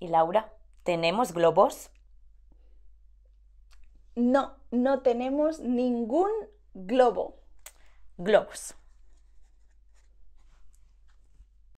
¿Y Laura, tenemos globos? No, no tenemos ningún globo. Globos.